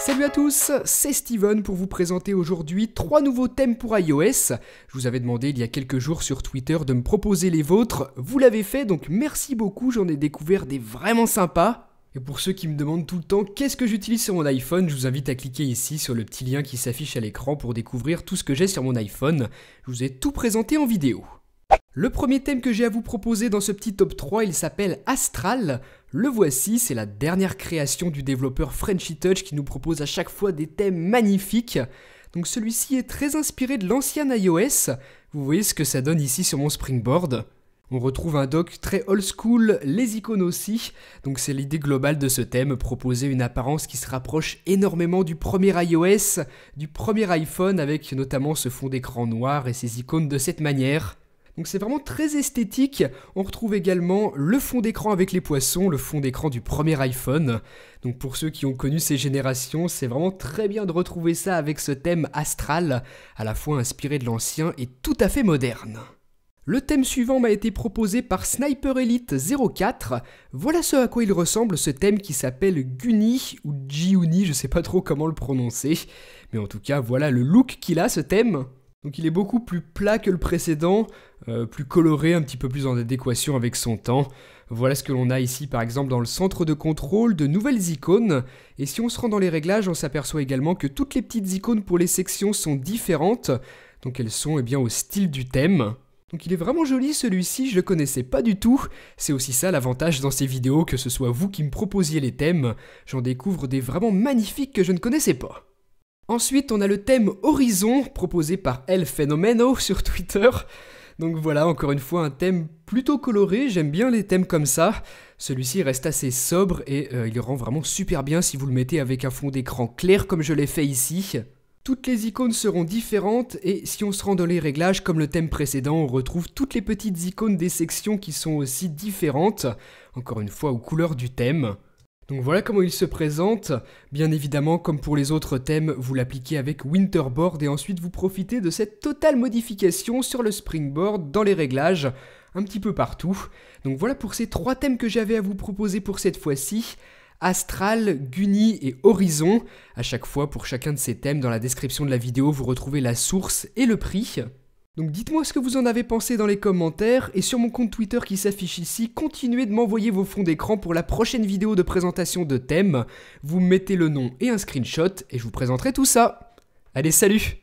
Salut à tous, c'est Steven pour vous présenter aujourd'hui trois nouveaux thèmes pour iOS. Je vous avais demandé il y a quelques jours sur Twitter de me proposer les vôtres, vous l'avez fait donc merci beaucoup, j'en ai découvert des vraiment sympas. Et pour ceux qui me demandent tout le temps qu'est-ce que j'utilise sur mon iPhone, je vous invite à cliquer ici sur le petit lien qui s'affiche à l'écran pour découvrir tout ce que j'ai sur mon iPhone. Je vous ai tout présenté en vidéo. Le premier thème que j'ai à vous proposer dans ce petit top 3, il s'appelle Astral. Le voici, c'est la dernière création du développeur Frenchy Touch qui nous propose à chaque fois des thèmes magnifiques. Donc celui-ci est très inspiré de l'ancien iOS. Vous voyez ce que ça donne ici sur mon springboard. On retrouve un doc très old school, les icônes aussi. Donc c'est l'idée globale de ce thème, proposer une apparence qui se rapproche énormément du premier iOS, du premier iPhone avec notamment ce fond d'écran noir et ses icônes de cette manière. Donc c'est vraiment très esthétique. On retrouve également le fond d'écran avec les poissons, le fond d'écran du premier iPhone. Donc pour ceux qui ont connu ces générations, c'est vraiment très bien de retrouver ça avec ce thème astral, à la fois inspiré de l'ancien et tout à fait moderne. Le thème suivant m'a été proposé par Sniper Elite 04. Voilà ce à quoi il ressemble ce thème qui s'appelle Guni ou Jiuni, je sais pas trop comment le prononcer. Mais en tout cas, voilà le look qu'il a ce thème. Donc il est beaucoup plus plat que le précédent, euh, plus coloré, un petit peu plus en adéquation avec son temps. Voilà ce que l'on a ici par exemple dans le centre de contrôle, de nouvelles icônes, et si on se rend dans les réglages, on s'aperçoit également que toutes les petites icônes pour les sections sont différentes, donc elles sont eh bien, au style du thème. Donc il est vraiment joli celui-ci, je le connaissais pas du tout. C'est aussi ça l'avantage dans ces vidéos, que ce soit vous qui me proposiez les thèmes, j'en découvre des vraiment magnifiques que je ne connaissais pas. Ensuite, on a le thème Horizon, proposé par El Fenomeno sur Twitter. Donc voilà, encore une fois, un thème plutôt coloré, j'aime bien les thèmes comme ça. Celui-ci reste assez sobre et euh, il rend vraiment super bien si vous le mettez avec un fond d'écran clair comme je l'ai fait ici. Toutes les icônes seront différentes et si on se rend dans les réglages comme le thème précédent, on retrouve toutes les petites icônes des sections qui sont aussi différentes, encore une fois aux couleurs du thème. Donc voilà comment il se présente. Bien évidemment, comme pour les autres thèmes, vous l'appliquez avec Winterboard et ensuite vous profitez de cette totale modification sur le Springboard dans les réglages, un petit peu partout. Donc voilà pour ces trois thèmes que j'avais à vous proposer pour cette fois-ci. Astral, Guni et Horizon. À chaque fois, pour chacun de ces thèmes, dans la description de la vidéo, vous retrouvez la source et le prix. Donc dites-moi ce que vous en avez pensé dans les commentaires, et sur mon compte Twitter qui s'affiche ici, continuez de m'envoyer vos fonds d'écran pour la prochaine vidéo de présentation de thème. Vous mettez le nom et un screenshot, et je vous présenterai tout ça. Allez, salut